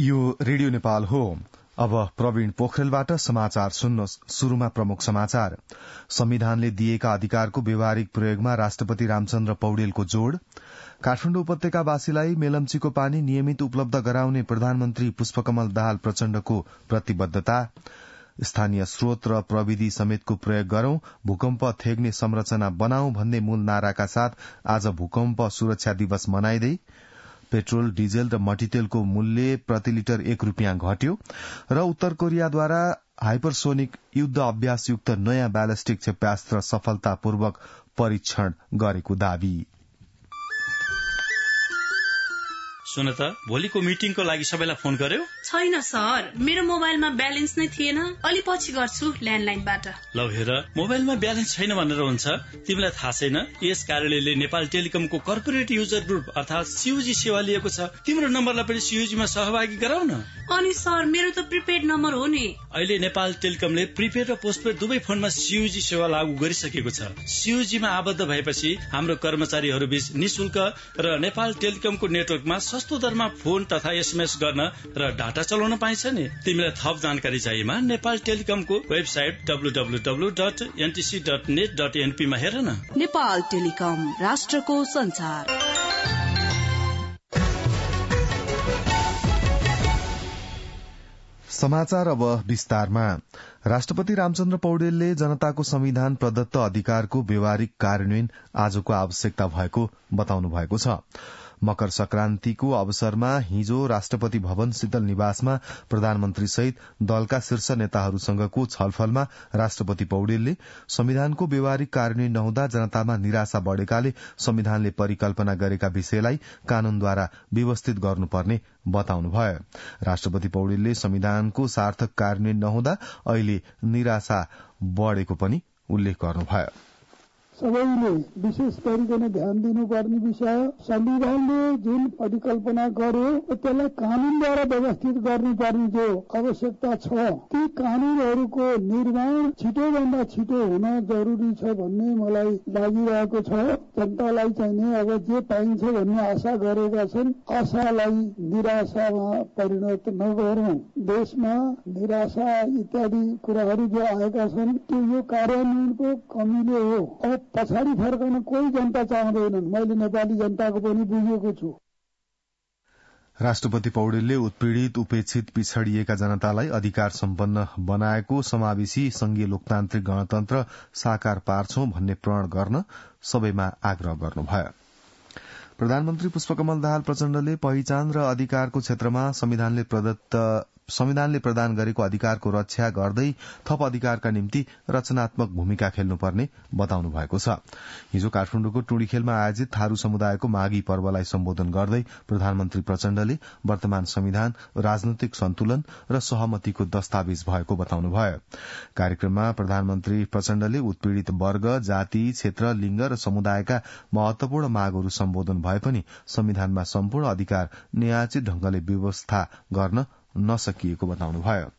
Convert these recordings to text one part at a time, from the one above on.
यो रेडियो नेपाल हो अब प्रवीण पोखरेलबाट समाचार शुरूमा प्रमुख समाचार संविधानले दिएका अधिकारको व्यवहारिक प्रयोगमा राष्ट्रपति रामचन्द्र पौडेलको जोड़ काठमाडौँ उपत्यकावासीलाई मेलम्चीको पानी नियमित उपलब्ध गराउने प्रधानमन्त्री पुष्पकमल दाहाल प्रचण्डको प्रतिबद्धता स्थानीय स्रोत र प्रविधि समेतको प्रयोग गरौं भूकम्प थेग्ने संरचना बनाऊ भन्ने मूल नाराका साथ आज भूकम्प सुरक्षा दिवस मनाइँदै पेट्रोल डिजेल र मटितेलको मूल्य प्रति लिटर एक रूपियाँ घट्यो र उत्तर कोरियाद्वारा हाइपरसोनिक युद्ध अभ्यासयुक्त नयाँ ब्यालेस्टिक क्षेप्यास्त्र सफलतापूर्वक परीक्षण गरेको दावी सुन त भोलिको मिटिङको लागि सबैलाई फोन गर्यो छैन सर मेरो मोबाइलमा ब्यालेन्स नै थिएन अलि पछि गर्छु ल्यान्डलाइनबाट ल हेर मोबाइलमा ब्यालेन्स छैन भनेर हुन्छ तिमीलाई थाहा छैन यस कार्यालयले नेपाल टेलिकमको कर्पोरेट युजर ग्रुप अर्थात् सियुजी सेवा लिएको छ तिम्रो नम्बरलाई पनि सियुजीमा सहभागी गराउन अनि सर मेरो त प्रिपेड नम्बर हो नि अहिले नेपाल टेलिकमले प्रिपेड र पोस्टपेड दुवै फोनमा सियुजी सेवा लागू गरिसकेको छ सियुजीमा आबद्ध भएपछि हाम्रो कर्मचारीहरू बीच निशुल्क र नेपाल टेलिकमको नेटवर्कमा सस्तो दरमा फोन तथा एसएमएस गर्न र डाटा चलाउन पाइन्छ नि तिमीलाई थप जानकारी चाहिएमा नेपाल टेलिकमको वेबसाइट डब्लु डट एनटिसी हेर न नेपाल टेलिकम राष्ट्रको संसार समाचार अब विस्तारमा राष्ट्रपति रामचन्द्र पौडेलले जनताको संविधान प्रदत्त अधिकारको व्यवहारिक कार्यान्वयन आजको आवश्यकता भएको बताउनु भएको छ मकर संक्रान्तिको अवसरमा हिजो राष्ट्रपति भवन शीतल निवासमा प्रधानमन्त्री सहित दलका शीर्ष नेताहरूसँगको छलफलमा राष्ट्रपति पौडेलले संविधानको व्यवहारिक कार्यान्वयन नहुँदा जनतामा निराशा बढ़ेकाले संविधानले परिकल्पना गरेका विषयलाई कानूनद्वारा व्यवस्थित गर्नुपर्ने बताउनुभयो राष्ट्रपति पौडेलले संविधानको सार्थक कार्यान्वयन नहुँदा अहिले निराशा बढ़ेको पनि उल्लेख गर्नुभयो सबैले विशेष गरिकन ध्यान दिनुपर्ने विषय संविधानले जुन परिकल्पना गर्यो त्यसलाई कानूनद्वारा व्यवस्थित गर्नुपर्ने जो आवश्यकता छ ती कानूनहरूको निर्माण छिटो भन्दा छिटो हुन जरुरी छ भन्ने मलाई लागिरहेको छ जनतालाई चाहिँ चाहिने अब जे पाइन्छ भन्ने आशा गरेका छन् आशालाई निराशामा परिणत नगरौं देशमा निराशा इत्यादि कुराहरू जो आएका छन् त्यो यो कार्यान्वयनको कमीले हो पछाडि फर्कन कोही जनता चाहँदैनन् मैले नेपाली जनताको पनि बुझेको छु राष्ट्रपति पौडेलले उत्पीड़ित उपेक्षित पिछड़िएका जनतालाई अधिकार सम्पन्न बनाएको समावेशी संघीय लोकतान्त्रिक गणतन्त्र साकार पार्छौं भन्ने प्रण गर्न सबैमा आग्रह गर्नुभयो प्रधानमन्त्री पुष्पकमल दाहाल प्रचण्डले पहिचान र अधिकारको क्षेत्रमा संविधानले प्रदत्त संविधानले प्रदान गरेको अधिकारको रक्षा गर्दै थप अधिकारका निम्ति रचनात्मक भूमिका खेल्नुपर्ने बताउनु भएको छ हिजो काठमाडौँको टुडी खेलमा आयोजित थारू समुदायको माघी पर्वलाई सम्बोधन गर्दै प्रधानमन्त्री प्रचण्डले वर्तमान संविधान राजनैतिक सन्तुलन र सहमतिको दस्तावेज भएको बताउनुभयो कार्यक्रममा प्रधानमन्त्री प्रचण्डले उत्पीड़ित वर्ग जाति क्षेत्र लिङ्ग र समुदायका महत्वपूर्ण मागहरू सम्बोधन भए पनि संविधानमा सम्पूर्ण अधिकार न्यायाचित ढंगले व्यवस्था गर्न नसकिएको बताउनुभयो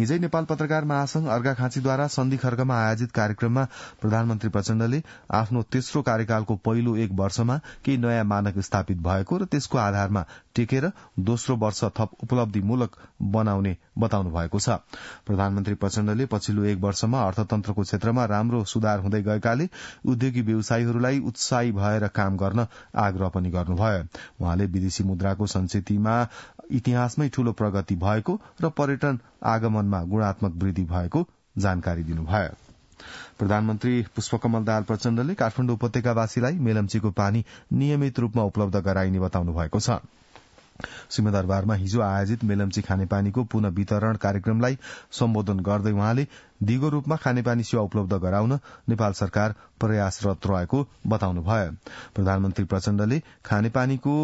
हिजै नेपाल पत्रकार महासंघ अर्घा खाँचीद्वारा सन्धि खर्गमा आयोजित कार्यक्रममा प्रधानमन्त्री प्रचण्डले आफ्नो तेस्रो कार्यकालको पहिलो एक वर्षमा केही नयाँ मानक स्थापित भएको र त्यसको आधारमा टेकेर दोस्रो वर्ष थप उपलब्धिमूलक बनाउने बताउनु भएको छ प्रधानमन्त्री प्रचण्डले पछिल्लो एक वर्षमा अर्थतन्त्रको क्षेत्रमा राम्रो सुधार हुँदै गएकाले उद्योगी व्यवसायीहरूलाई उत्साही भएर काम गर्न आग्रह पनि गर्नुभयो उहाँले विदेशी मुद्राको संचेतीमा इतिहासमै ठूलो प्रगति भएको र पर्यटन आगमनमा गुणात्मक वृद्धि भएको जानकारी दिनुभयो प्रधानमन्त्री पुष्पकमल दाल प्रचण्डले काठमाडौँ उपत्यकावासीलाई मेलम्चीको पानी नियमित रूपमा उपलब्ध गराइने बताउनु भएको छ सिंहदरबारमा हिजो आयोजित मेलम्ची खानेपानीको पुनः वितरण कार्यक्रमलाई सम्बोधन गर्दै उहाँले दिगो रूपमा खानेपानी सेवा उपलब्ध गराउन नेपाल सरकार प्रयासरत रहेको बताउनुभयो प्रधानमन्त्री प्रचण्डले खानेपानीको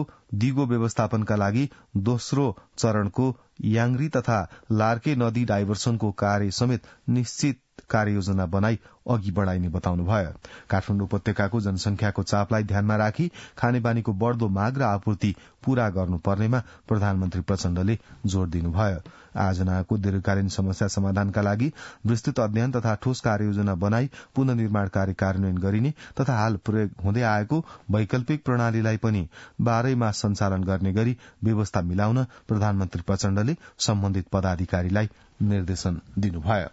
दिगो व्यवस्थापनका लागि दोस्रो चरणको याङ्री तथा लार्के नदी डाइभर्सनको कार्य समेत निश्चित कार्ययोजना बनाई अघि बढ़ाइने बताउनुभयो काठमाण्डु उपत्यकाको जनसंख्याको चापलाई ध्यानमा राखी खानेपानीको बढ़दो माग र आपूर्ति पूरा गर्नुपर्नेमा प्रधानमन्त्री प्रचण्डले जोड़ दिनुभयो आयोजनाको दीर्घकालीन समस्या समाधानका लागि विस्तृत अध्ययन तथा ठोस कार्ययोजना बनाई पुननिर्माण कार्य कार्यान्वयन गरिने तथा हाल प्रयोग हुँदै आएको वैकल्पिक प्रणालीलाई पनि बाह्रै मास सञ्चालन गर्ने गरी व्यवस्था मिलाउन प्रधानमन्त्री प्रचण्डले सम्बन्धित पदाधिकारीलाई निर्देशन दिनुभयो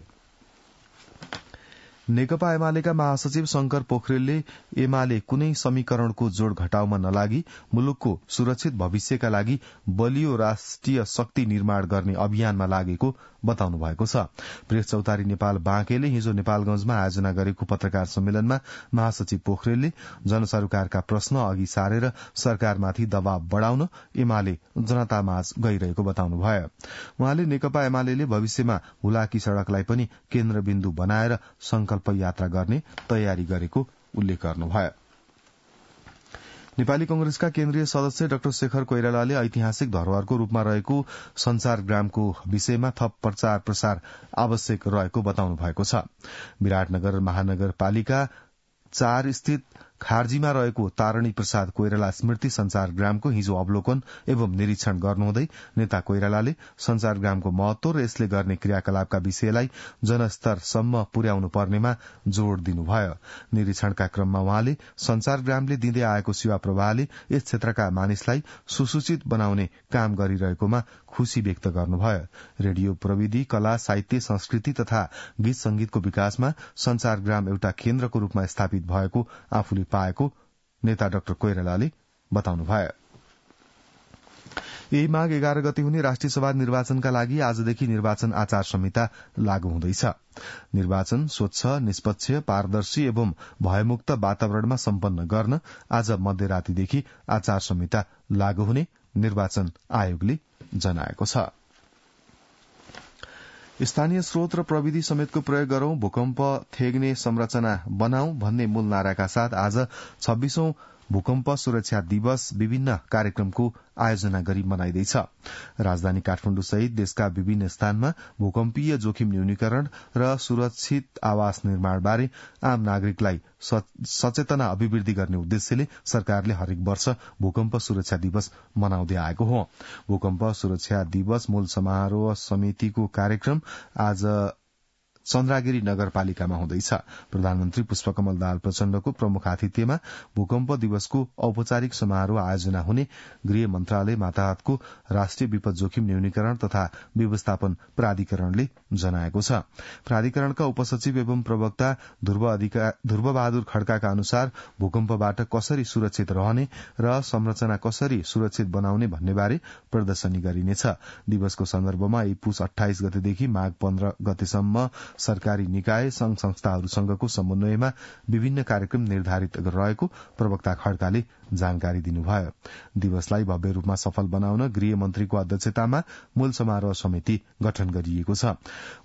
नेकपा एमालेका महासचिव शंकर पोखरेलले एमाले कुनै समीकरणको जोड़ घटाउमा नलागी मुलुकको सुरक्षित भविष्यका लागि बलियो राष्ट्रिय शक्ति निर्माण गर्ने अभियानमा लागेको बताउनु भएको छ प्रेस चौतारी नेपाल बाँकेले हिजो नेपालगंजमा आयोजना गरेको पत्रकार सम्मेलनमा महासचिव पोखरेलले जनसरोकारका प्रश्न अघि सारेर सरकारमाथि दबाव बढ़ाउन एमाले जनतामाझ गइरहेको बताउनुभयो उहाँले नेकपा एमाले भविष्यमा हुलाकी सड़कलाई पनि केन्द्रबिन्दु बनाएर संकल्प यात्रा गर्ने तयारी गरेको उल्लेख गर्नुभयो नेपाली कंग्रेसका केन्द्रीय सदस्य डाक्टर शेखर कोइरालाले ऐतिहासिक धरोहरको रूपमा रहेको संसार ग्रामको विषयमा थप प्रचार प्रसार आवश्यक रहेको बताउनु भएको छ विराटनगर महानगरपालिका चार स्थित खार्जीमा रहेको तारणी प्रसाद कोइराला स्मृति संचार ग्रामको हिजो अवलोकन एवं निरीक्षण गर्नुहुँदै नेता कोइरालाले संचार ग्रामको महत्व र यसले गर्ने क्रियाकलापका विषयलाई जनस्तरसम्म पुर्याउनु पर्नेमा जोड़ दिनुभयो निरीक्षणका क्रममा उहाँले ग्रामले दिँदै आएको सेवा प्रवाहले यस क्षेत्रका मानिसलाई सुसूचित बनाउने काम गरिरहेकोमा खुशी व्यक्त गर्नुभयो रेडियो प्रविधि कला साहित्य संस्कृति तथा गीत संगीतको विकासमा संचार ग्राम एउटा केन्द्रको रूपमा स्थापित भएको आफूले पाएको नेता डाक्टर कोइरालाले बताउनुभयो यही माघ एघार गते हुने राष्ट्रिय सभा निर्वाचनका लागि आजदेखि निर्वाचन आचार संहिता लागू हुँदैछ निर्वाचन स्वच्छ निष्पक्ष पारदर्शी एवं भयमुक्त वातावरणमा सम्पन्न गर्न आज मध्यरातीदेखि आचार संहिता लागू हुने निर्वाचन आयोगले जनाएको छ स्थानीय स्रोत र प्रविधि समेतको प्रयोग गरौं भूकम्प थेग्ने संरचना बनाऊ भन्ने मूल नाराका साथ आज छब्बीसौं भूकम्प सुरक्षा दिवस विभिन्न कार्यक्रमको आयोजना गरी मनाइँदैछ राजधानी काठमाण्डु सहित देशका विभिन्न स्थानमा भूकम्पीय जोखिम न्यूनीकरण र सुरक्षित आवास निर्माणबारे आम नागरिकलाई सचेतना अभिवृद्धि गर्ने उद्देश्यले सरकारले हरेक वर्ष भूकम्प सुरक्षा दिवस मनाउँदै आएको हो भूकम्प सुरक्षा दिवस मूल समारोह समितिको कार्यक्रम आज चन्द्रागिरी नगरपालिकामा हुँदैछ प्रधानमन्त्री पुष्पकमल दाल प्रचण्डको प्रमुख आतिथ्यमा भूकम्प दिवसको औपचारिक समारोह आयोजना हुने गृह मन्त्रालय माताहतको राष्ट्रिय विपद जोखिम न्यूनीकरण तथा व्यवस्थापन प्राधिकरणले जनाएको छ प्राधिकरणका उपसचिव एवं प्रवक्ता ध्रुव बहादुर खड्काका अनुसार भूकम्पबाट कसरी सुरक्षित रहने र संरचना कसरी सुरक्षित बनाउने भन्नेबारे प्रदर्शनी गरिनेछ दिवसको सन्दर्भमा यी पुष अठाइस गतेदेखि माघ पन्ध्र गतेसम्म सरकारी निकाय संघ संस्थाहरूसँगको समन्वयमा विभिन्न कार्यक्रम निर्धारित रहेको प्रवक्ता खड्काले जानकारी दिनुभयो दिवसलाई भव्य रूपमा सफल बनाउन गृह मन्त्रीको अध्यक्षतामा मूल समारोह समिति गठन गरिएको छ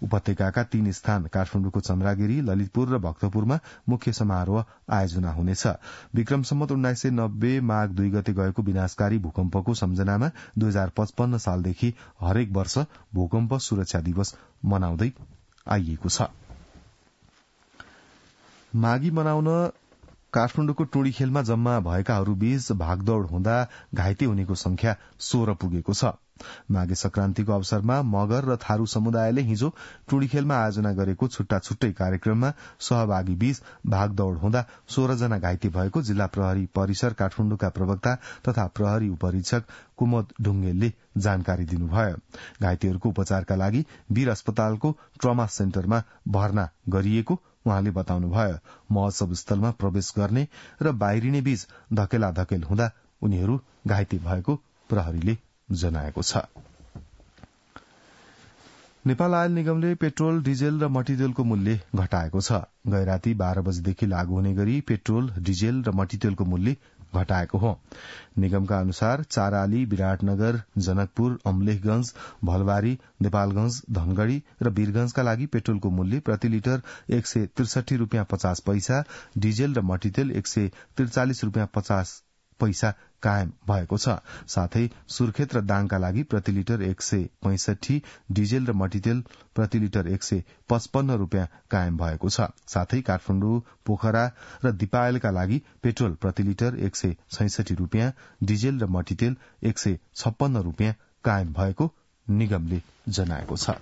उपत्यका तीन स्थान काठमाडौँको चन्द्रागिरी ललितपुर र भक्तपुरमा मुख्य समारोह आयोजना हुनेछ विक्रम सम्मत उन्नाइस सय नब्बे माघ दुई गते गएको विनाशकारी भूकम्पको सम्झनामा दुई हजार पचपन्न सालदेखि हरेक वर्ष भूकम्प सुरक्षा दिवस मनाउँदै आइएको छ मागी मनाउन काठमाडौँको टोडी खेलमा जम्मा भएकाहरूबीच भागदौड़ हुँदा घाइते हुनेको संख्या सोह्र पुगेको छ माघे संक्रान्तिको अवसरमा मगर र थारू समुदायले हिजो टुडीखेलमा आयोजना गरेको छुट्टा छुट्टै कार्यक्रममा सहभागी बीच भागदौड़ हुँदा सोह्रजना घाइते भएको जिल्ला प्रहरी परिसर काठमाण्डुका प्रवक्ता तथा प्रहरी उपरीक्षक कुमद ढुङ्गेलले जानकारी दिनुभयो घाइतेहरूको उपचारका लागि वीर अस्पतालको ट्रमा सेन्टरमा भर्ना गरिएको उहाँले बताउनुभयो महोत्सव स्थलमा प्रवेश गर्ने र बाहिरिने बीच धकेला धकेल हुँदा उनीहरू घाइते भएको प्रहरीले जनाएको छ नेपाल आयल निगमले पेट्रोल डिजेल र मटीतेलको मूल्य घटाएको छ गै राति बाह्र बजेदेखि लागू हुने गरी पेट्रोल डिजेल र मटितेलको मूल्य घटाएको हो निगमका अनुसार चाराली विराटनगर जनकपुर अम्लेखगंज भलबारी नेपालगंज धनगढ़ी र वीरगंजका लागि पेट्रोलको मूल्य प्रति लिटर एक सय त्रिसठी रूपियाँ पचास पैसा डिजेल र मटितेल एक सय त्रिचालिस रूपियाँ पचास पैसा कायम भएको छ साथै सुर्खेत र दाङका लागि प्रति लिटर एक सय पैंसठी डिजेल र मटितेल प्रति लिटर एक सय पचपन्न रूपियाँ कायम भएको छ साथै काठमाण्डु पोखरा र दिपायलका लागि पेट्रोल प्रति लिटर एक सय छैसठी रूपियाँ डिजेल र मटितेल एक सय छप्पन्न रूपियाँ कायम भएको निगमले जनाएको छ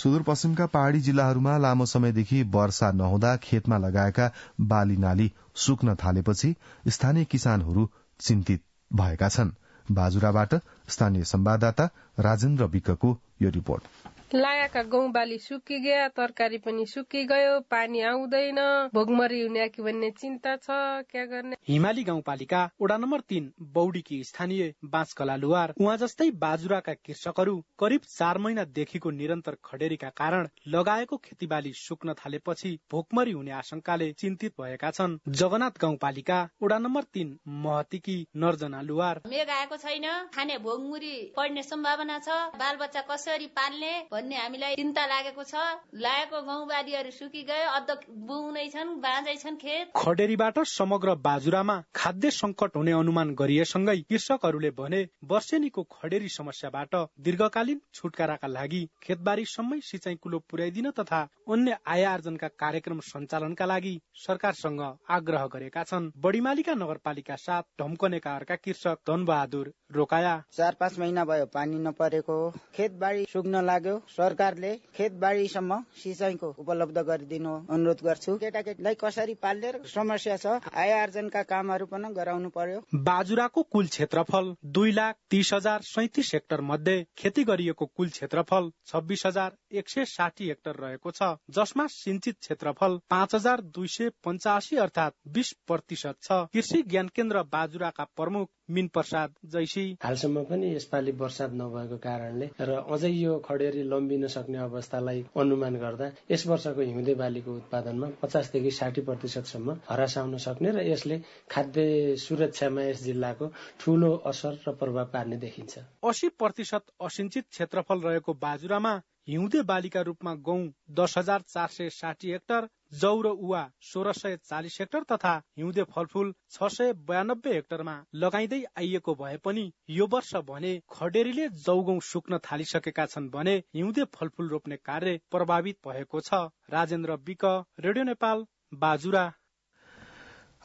सुदूरपश्चिमका पहाड़ी जिल्लाहरूमा लामो समयदेखि वर्षा नहुँदा खेतमा लगाएका बाली नाली सुक्न थालेपछि स्थानीय किसानहरू चिन्तित भएका छन् बाजुराबाट स्थानीय संवाददाता राजेन्द्र विकको यो रिपोर्ट लायाका गहुँ बाली सुकि गया तरकारी पनि सुकि गयो पानी आउँदैन भोगमरी हुने कि भन्ने चिन्ता छ क्या गर्ने हिमाली गाउँपालिका वडा नम्बर तिन बौडीकी स्थानीय बाँसकला लुवार उहाँ जस्तै बाजुराका कृषकहरू करिब चार महिनादेखिको निरन्तर खडेरीका कारण लगाएको खेतीबाली सुक्न थालेपछि भोकमरी हुने आशंकाले चिन्तित भएका छन् जगन्नाथ गाउँपालिका वडा नम्बर तीन महतीकी नर्जना लुवार मेघ आएको छैन खाने भोगमुरी पर्ने सम्भावना छ बालबच्चा कसरी पाल्ने भन्ने हामीलाई चिन्ता लागेको छ लागेको गाउँबारीहरू सुकी गए अद्ध बुनै छन् बाँझै छन् खेत खडेरीबाट समग्र बाजुरामा खाद्य संकट हुने अनुमान गरिएसँगै कृषकहरूले भने वर्षेनीको खडेरी समस्याबाट दीर्घकालीन छुटकाराका लागि खेतबारीसम्मै सिंचाई कुलो पुर्याइदिन तथा अन्य आय आर्जनका कार्यक्रम सञ्चालनका लागि सरकारसँग आग्रह गरेका छन् बढीमालिका नगरपालिका साथ ढम्कनेका अर्का कृषक धनबहादुर रोकाया चार पाँच महिना भयो पानी नपरेको खेतबारी सुक्न लाग्यो सरकारले खेतबारीसम्म सिँचाइको उपलब्ध गरिदिनु अनुरोध गर्छु केटाकेटीलाई कसरी पाल्ने समस्या छ आय आर्जनका कामहरू पनि गराउनु पर्यो बाजुराको कुल क्षेत्रफल दुई लाख तीस हजार सैतिस हेक्टर मध्ये खेती गरिएको कुल क्षेत्रफल छब्बिस हजार एक सय साठी हेक्टर रहेको छ जसमा सिंचित क्षेत्रफल पाँच हजार दुई सय पञ्चासी अर्थात बिस प्रतिशत छ कृषि ज्ञान केन्द्र बाजुराका प्रमुख मिन प्रसाद जैसी हालसम्म पनि यसपालि वर्षात नभएको कारणले र अझै यो खडेरी लम्बिन सक्ने अवस्थालाई अनुमान गर्दा यस वर्षको हिउँदे बालीको उत्पादनमा पचासदेखि साठी प्रतिशतसम्म हरासाउन सक्ने र यसले खाद्य सुरक्षामा यस जिल्लाको ठूलो असर र प्रभाव पार्ने देखिन्छ अस्सी प्रतिशत असिंचित क्षेत्रफल रहेको बाजुरामा हिउँदे बालीका रूपमा गहुँ दस हजार चार सय साठी हेक्टर जौ र उवा सोह्र सय चालिस हेक्टर तथा हिउँदे फलफूल छ सय बयानब्बे हेक्टरमा लगाइँदै आइएको भए पनि यो वर्ष भने खडेरीले जौ गहुँ सुक्न थालिसकेका छन् भने हिउँदे फलफूल रोप्ने कार्य प्रभावित भएको छ राजेन्द्र विक रेडियो नेपाल बाजुरा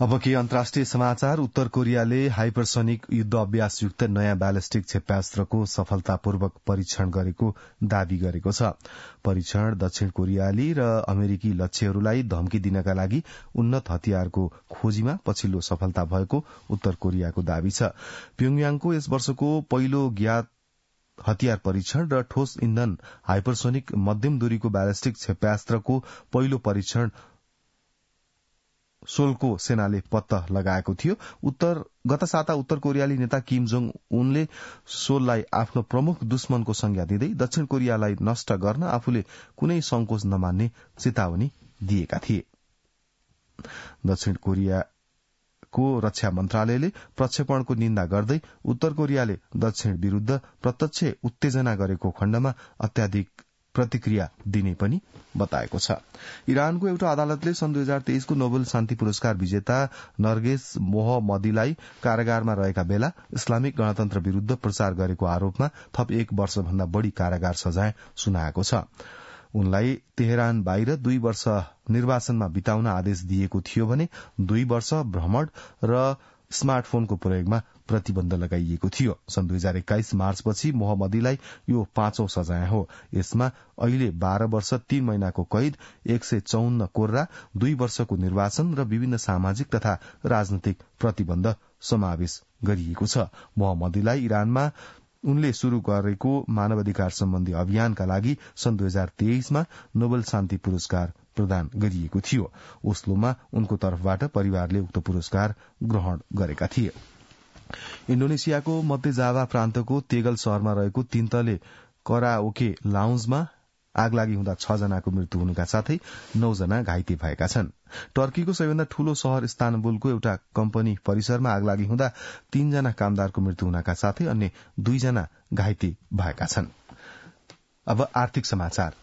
अब के अन्तर्राष्ट्रिय समाचार उत्तर कोरियाले हाइपरसोनिक युद्ध अभ्यासयुक्त नयाँ ब्यालेस्टिक क्षेप्यास्त्रको सफलतापूर्वक परीक्षण गरेको दावी गरेको छ परीक्षण दक्षिण कोरियाली र अमेरिकी लक्ष्यहरूलाई धम्की दिनका लागि उन्नत हतियारको खोजीमा पछिल्लो सफलता भएको उत्तर कोरियाको दावी छ प्योङयाङको यस वर्षको पहिलो ज्ञात हतियार परीक्षण र ठोस इन्धन हाइपरसोनिक मध्यम दूरीको ब्यालेस्टिक क्षेप्यास्त्रको पहिलो परीक्षण सोलको सेनाले पत्ता लगाएको थियो उत्तर गत साता उत्तर कोरियाली नेता किम जोङ उनले सोललाई आफ्नो प्रमुख दुश्मनको संज्ञा दिँदै दक्षिण कोरियालाई नष्ट गर्न आफूले कुनै संकोच नमान्ने चेतावनी दिएका थिए दक्षिण कोरियाको रक्षा मन्त्रालयले प्रक्षेपणको निन्दा गर्दै उत्तर कोरियाले दक्षिण विरूद्ध प्रत्यक्ष उत्तेजना गरेको खण्डमा अत्याधिक प्रतिक्रिया दिने पनि बताएको छ इरानको एउटा अदालतले सन् दुई हजार तेइसको नोबेल शान्ति पुरस्कार विजेता नर्गेश मोहम्मदीलाई कारागारमा रहेका बेला इस्लामिक गणतन्त्र विरूद्ध प्रचार गरेको आरोपमा थप एक वर्षभन्दा बढ़ी कारागार सजाय सुनाएको छ उनलाई तेहरान बाहिर दुई वर्ष निर्वासनमा बिताउन आदेश दिएको थियो भने दुई वर्ष भ्रमण र स्मार्ट फोनको प्रयोगमा प्रतिबन्ध लगाइएको थियो सन् दुई हजार एक्काइस मार्चपछि मोहम्मदीलाई यो पाँचौं सजाय हो यसमा अहिले बाह्र वर्ष तीन महिनाको कैद एक सय चौन्न कोर्रा दुई वर्षको निर्वाचन र विभिन्न सामाजिक तथा राजनैतिक प्रतिबन्ध समावेश गरिएको छ मोहम्मदीलाई इरानमा उनले शुरू गरेको मानवाधिकार सम्बन्धी अभियानका लागि सन् दुई हजार तेइसमा नोबेल शान्ति पुरस्कार प्रदान गरिएको थियो ओस्लोमा उनको तर्फबाट परिवारले उक्त पुरस्कार ग्रहण गरेका थिए इण्डोनेसियाको मध्य जावा प्रान्तको तेगल शहरमा रहेको तीनतले कराओके लाउन्जमा लागि हुँदा छ जनाको मृत्यु हुनुका साथै नौजना घाइते भएका छन् टर्कीको सबैभन्दा ठूलो शहर इस्तानबुलको एउटा कम्पनी परिसरमा आग लागि हुँदा तीनजना कामदारको मृत्यु हुनका साथै अन्य दुईजना घाइते भएका छन् अब आर्थिक समाचार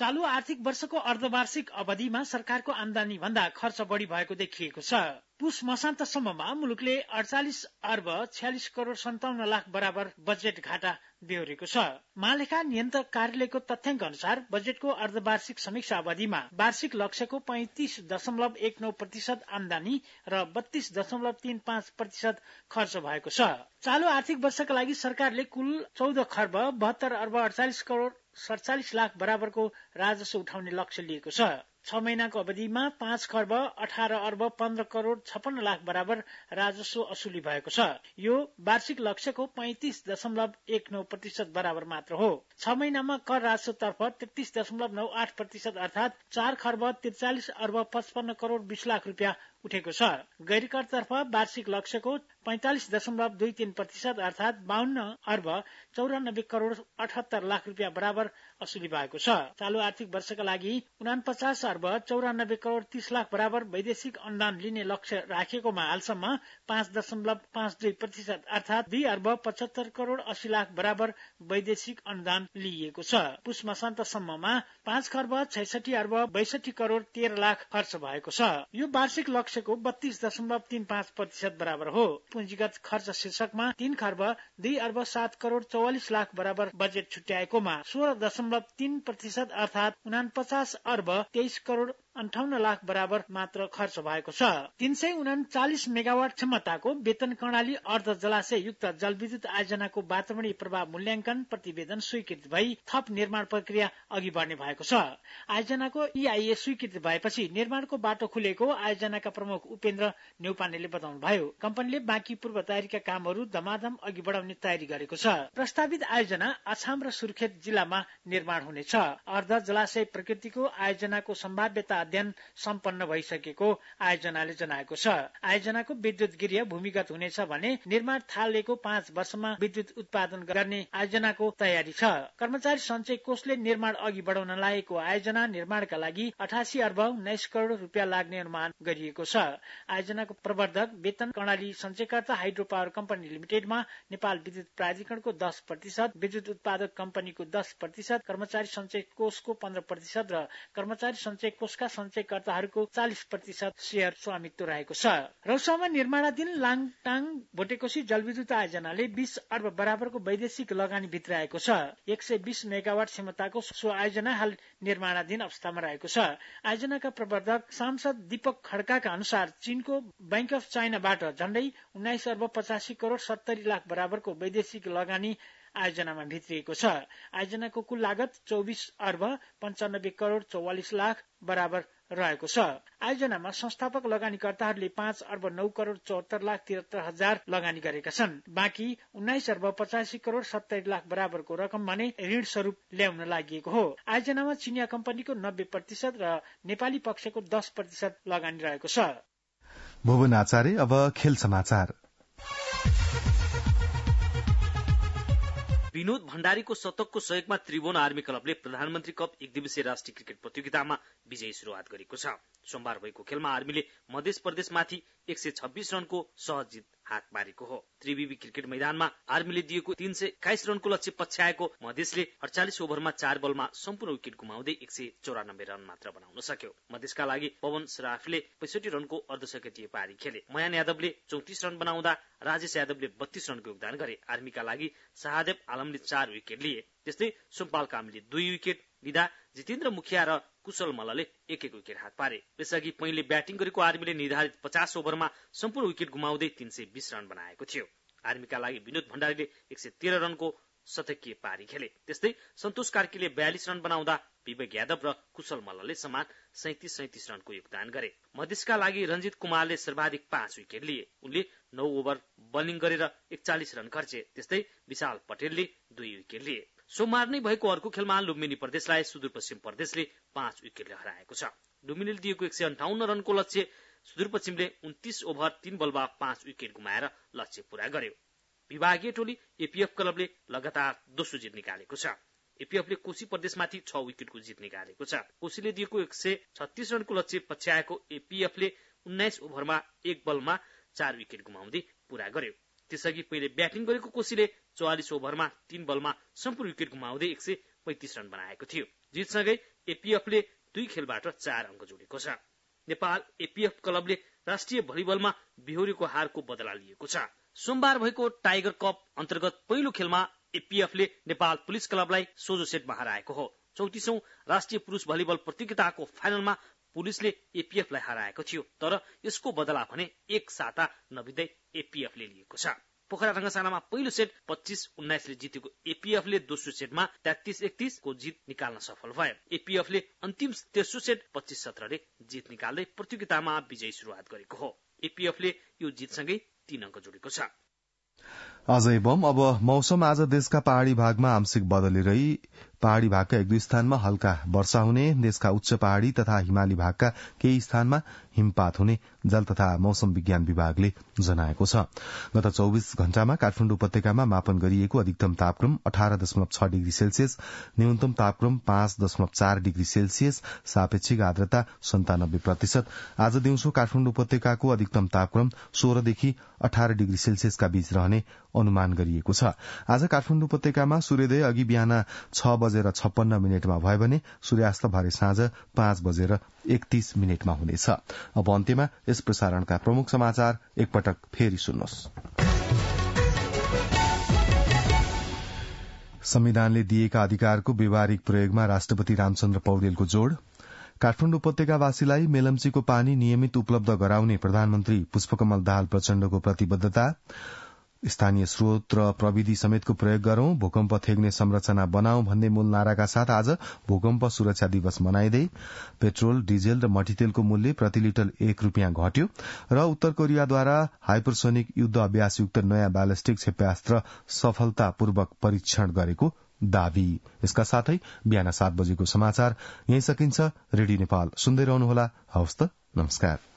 चालू आर्थिक वर्षको अर्धवार्षिक अवधिमा सरकारको आमदानी भन्दा खर्च बढ़ी भएको देखिएको छ पुष मसान्तसम्ममा मुलुकले अडचालिस अर्ब छ्यालिस करोड़ सन्ताउन्न लाख बराबर बजेट घाटा बेहोरेको छ महालेखा नियन्त्रक कार्यालयको तथ्याङ्क अनुसार बजेटको अर्धवार्षिक समीक्षा अवधिमा वार्षिक लक्ष्यको पैंतिस दशमलव एक नौ प्रतिशत आमदानी र बत्तीस दशमलव तीन पाँच प्रतिशत खर्च भएको छ चालू आर्थिक वर्षका लागि सरकारले कुल चौध खर्ब बहत्तर अर्ब अडचालिस करोड़ सड़चालिस लाख बराबरको राजस्व उठाउने लक्ष्य लिएको छ छ महिनाको अवधिमा पाँच खर्ब अठार अर्ब पन्ध्र करोड़ छपन्न लाख बराबर राजस्व असुली भएको छ यो वार्षिक लक्ष्यको पैंतिस दशमलव एक नौ प्रतिशत बराबर मात्र हो छ महिनामा कर राजस्वतर्फ तेत्तीस दशमलव नौ आठ प्रतिशत अर्थात चार खर्ब त्रिचालिस अर्ब पचपन्न करोड़ बीस लाख रूपियाँ उठेको छ गैरकरतर्फ वार्षिक लक्ष्यको पैंतालिस दशमलव दुई तीन प्रतिशत अर्थात बाहन्न अर्ब चौरानब्बे करोड़ अठहत्तर लाख रुपियाँ बराबर असुली भएको छ चालु आर्थिक वर्षका लागि उनापचास अर्ब चौरानब्बे करोड़ तीस लाख बराबर वैदेशिक अनुदान लिने लक्ष्य राखेकोमा हालसम्म पाँच दशमलव पाँच दुई प्रतिशत अर्थात दुई अर्ब पचहत्तर करोड़ अस्सी लाख बराबर वैदेशिक अनुदान लिइएको छ पुष मसान्तसम्ममा पाँच खर्ब छैसठी अर्ब बैसठी करोड़ तेह्र लाख खर्च भएको छ यो वार्षिक लक्ष्यको बत्तीस दशमलव तीन पाँच प्रतिशत बराबर हो पुँजीगत खर्च शीर्षकमा तीन खर्ब दुई अर्ब सात करोड़ चौवालिस लाख बराबर बजेट छुट्याएकोमा सोह्र दशमलव तीन प्रतिशत अर्थात उना पचास अर्ब तेइस करोड़ अन्ठाउन्न लाख बराबर मात्र खर्च भएको छ तीन सय उनाचालिस मेगावाट क्षमताको वेतन कर्णाली अर्ध जलाशय युक्त जलविद्युत आयोजनाको वातावरणीय प्रभाव मूल्याङ्कन प्रतिवेदन स्वीकृत भई थप निर्माण प्रक्रिया अघि बढ्ने भएको छ आयोजनाको इआइए स्वीकृत भएपछि निर्माणको बाटो खुलेको आयोजनाका प्रमुख उपेन्द्र नेउपानेले बताउनुभयो कम्पनीले बाँकी पूर्व तयारीका कामहरू धमाधम अघि बढाउने तयारी गरेको छ प्रस्तावित आयोजना आछाम र सुर्खेत जिल्लामा निर्माण हुनेछ अर्ध जलाशय प्रकृतिको आयोजनाको सम्भाव्यता अध्ययन सम्पन्न भइसकेको आयोजनाले जनाएको छ आयोजनाको विद्युत गृह भूमिगत हुनेछ भने निर्माण थालिएको पाँच वर्षमा विद्युत उत्पादन गर्ने आयोजनाको तयारी छ कर्मचारी सञ्चय कोषले निर्माण अघि बढाउन लागेको आयोजना निर्माणका लागि अठासी अर्ब उन्नाइस करोड़ रुपियाँ लाग्ने अनुमान गरिएको छ आयोजनाको प्रवर्धक वेतन कर्णाली सञ्चयकर्ता हाइड्रो पावर कम्पनी लिमिटेडमा नेपाल विद्युत प्राधिकरणको दस प्रतिशत विद्युत उत्पादक कम्पनीको दस प्रतिशत कर्मचारी सञ्चय कोषको पन्ध्र प्रतिशत र कर्मचारी सञ्चय कोषका सञ्चयकर्ताहरूको चालिस प्रतिशत सेयर स्वामित्व रहेको छ रौसामा निर्माणाधीन लाङटाङ भोटेकोशी जलविद्युत आयोजनाले बीस अर्ब बराबरको वैदेशिक लगानी भित्राएको छ एक सय बीस मेगावाट क्षमताको सो आयोजना हाल निर्माणाधीन अवस्थामा रहेको छ आयोजनाका प्रवर्धक सांसद दीपक खड्काका अनुसार चीनको बैंक अफ चाइनाबाट झण्डै उन्नाइस अर्ब पचासी करोड़ सत्तरी लाख बराबरको वैदेशिक लगानी आयोजनामा भित्रिएको छ आयोजनाको कुल लागत चौबिस अर्ब पञ्चानब्बे करोड़ चौवालिस लाख बराबर रहेको छ आयोजनामा संस्थापक लगानीकर्ताहरूले पाँच अर्ब नौ करोड़ चौहत्तर लाख त्रिहत्तर हजार लगानी गरेका छन् बाँकी उन्नाइस अर्ब पचासी करोड़ सत्तरी लाख बराबरको रकम भने ऋण स्वरूप ल्याउन लागि हो आयोजनामा चिनिया कम्पनीको नब्बे प्रतिशत र नेपाली पक्षको दस प्रतिशत लगानी रहेको छ भुवन आचार्य अब खेल समाचार विनोद भण्डारीको शतकको सहयोगमा त्रिभुवन आर्मी क्लबले प्रधानमन्त्री कप एक दिवसीय राष्ट्रिय क्रिकेट प्रतियोगितामा विजयी शुरूआत गरेको छ सोमबार भएको खेलमा आर्मीले मध्य प्रदेशमाथि एक सय छब्बीस रनको सहज जित हात पारेको हो त्रिवेवी क्रिकेट मैदानमा आर्मीले दिएको तीन सय एक्काइस रनको लक्ष्य पछ्याएको मधेसले अडचालिस ओभरमा चार बलमा सम्पूर्ण विकेट गुमाउँदै एक सय चौरानब्बे रन मात्र बनाउन सक्यो मधेसका लागि पवन श्राफले पैसठी रनको अर्धशकतीय पारी खेले मयान यादवले चौतिस रन बनाउँदा राजेश यादवले बत्तीस रनको योगदान गरे आर्मीका लागि शाहदेव आलमले चार विकेट लिए त्यस्तै सोमपाल कामले दुई विकेट लिँदा जितेन्द्र मुखिया र कुशल मल्लले एक एक विकेट हात पारे यसअघि पहिले ब्याटिङ गरेको आर्मीले निर्धारित पचास ओभरमा सम्पूर्ण विकेट गुमाउँदै तीन सय बीस रन बनाएको थियो आर्मीका लागि विनोद भण्डारीले एक सय तेह्र रनको शतकीय पारी खेले त्यस्तै सन्तोष कार्कीले बयालिस रन बनाउँदा विवेक यादव र कुशल मल्लले समान सैतिस सैतिस रनको योगदान गरे मधेसका लागि रञ्जित कुमारले सर्वाधिक पाँच विकेट लिए उनले नौ ओभर बलिङ गरेर एकचालिस रन खर्चे त्यस्तै विशाल पटेलले दुई विकेट लिए सोमबार नै भएको अर्को खेलमा लुम्बिनी प्रदेशलाई सुदूरपश्चिम प्रदेशले पाँच विकेटले हराएको छ लुम्बिनीले दिएको एक सय अन्ठाउन्न रनको लक्ष्य सुदूरपश्चिमले उन्तिस ओभर तीन बलमा पाँच विकेट गुमाएर लक्ष्य पूरा गर्यो विभागीय टोली एपीएफ क्लबले लगातार दोस्रो जित निकालेको छ एपीएफले कोशी प्रदेशमाथि छ विकेटको जित निकालेको छ कोशीले दिएको एक सय छत्तीस रनको लक्ष्य पछ्याएको एपीएफले उन्नाइस ओभरमा एक बलमा चार विकेट गुमाउँदै पूरा गर्यो त्यसअघि पहिले ब्याटिङ गरेको कोशीले चौवालिस ओभरमा तीन बलमा सम्पूर्ण विकेट गुमाउँदै एक सय पैतिस रन बनाएको थियो जितसँगै एपिएफले दुई खेलबाट चार अङ्क जोडेको छ नेपाल एपिएफ क्लबले राष्ट्रिय भलिबलमा बिहोरीको हारको बदला लिएको छ सोमबार भएको टाइगर कप अन्तर्गत पहिलो खेलमा एपिएफले नेपाल पुलिस क्लबलाई सोझो सेटमा हराएको हो चौतिसौं राष्ट्रिय पुरुष भलिबल प्रतियोगिताको फाइनलमा पुलिसले एपीएफलाई हराएको थियो तर यसको बदला भने एक साता नबित्दै एपीएफले लिएको छ पोखरा रङ्गशालामा पहिलो सेट पच्चिस उन्नाइसले जितेको एपीएफले दोस्रो सेटमा तेत्तिस एकतिसको जित निकाल्न सफल भयो एपीएफले अन्तिम तेस्रो सेट पच्चिस सत्रले जित निकाल्दै प्रतियोगितामा विजय सुरुवात गरेको हो एपीएफले यो जितसँगै तीन अङ्क जोडेको छ अझै बम अब मौसम आज देशका पहाड़ी भागमा आंशिक बदली रही पहाड़ी भागका एक दुई स्थानमा हल्का वर्षा हुने देशका उच्च पहाड़ी तथा हिमाली भागका केही स्थानमा हिमपात हुने जल तथा मौसम विज्ञान विभागले जनाएको छ गत चौविस घण्टामा काठमाडौँ उपत्यकामा मापन गरिएको अधिकतम तापक्रम अठार दशमलव छ डिग्री सेल्सियस न्यूनतम तापक्रम पाँच दशमलव चार डिग्री सेल्सियस सापेक्षिक आर्द्रता सन्तानब्बे प्रतिशत आज दिउँसो काठमाडौँ उपत्यकाको अधिकतम तापक्रम सोह्रदेखि अठार डिग्री सेल्सियसका बीच रहने अनुमान गरिएको छ आज काठमाडौँ उपत्यकामा सूर्योदय अघि बिहान छ बजेर छप्पन्न मिनटमा भयो भने सूर्यास्त भरे साँझ पाँच बजेर एकतीस मिनटमा हुनेछ अब अन्त्यमा यस प्रसारणका प्रमुख समाचार एकपटक फेरि सुन्नुहोस् संविधानले दिएका अधिकारको व्यावहारिक प्रयोगमा राष्ट्रपति रामचन्द्र पौडेलको जोड़ काठमाडौँ उपत्यकावासीलाई मेलम्चीको पानी नियमित उपलब्ध गराउने प्रधानमन्त्री पुष्पकमल दाहाल प्रचण्डको प्रतिबद्धता स्थानीय स्रोत र प्रविधि समेतको प्रयोग गरौं भूकम्प थेग्ने संरचना बनाऊ भन्ने मूल नाराका साथ आज भूकम्प सुरक्षा दिवस मनाइँदै पेट्रोल डिजेल र मटीतेलको मूल्य प्रति लिटर एक रूपियाँ घट्यो र उत्तर कोरियाद्वारा हाइपरसोनिक युद्ध अभ्यासयुक्त नयाँ ब्यालेस्टिक क्षेप्यास्त्र सफलतापूर्वक परीक्षण गरेको दावी यसका साथै बिहान सात बजेको समाचार यही सकिन्छ रेडियो नेपाल सुन्दै रहनुहोला हवस् त नमस्कार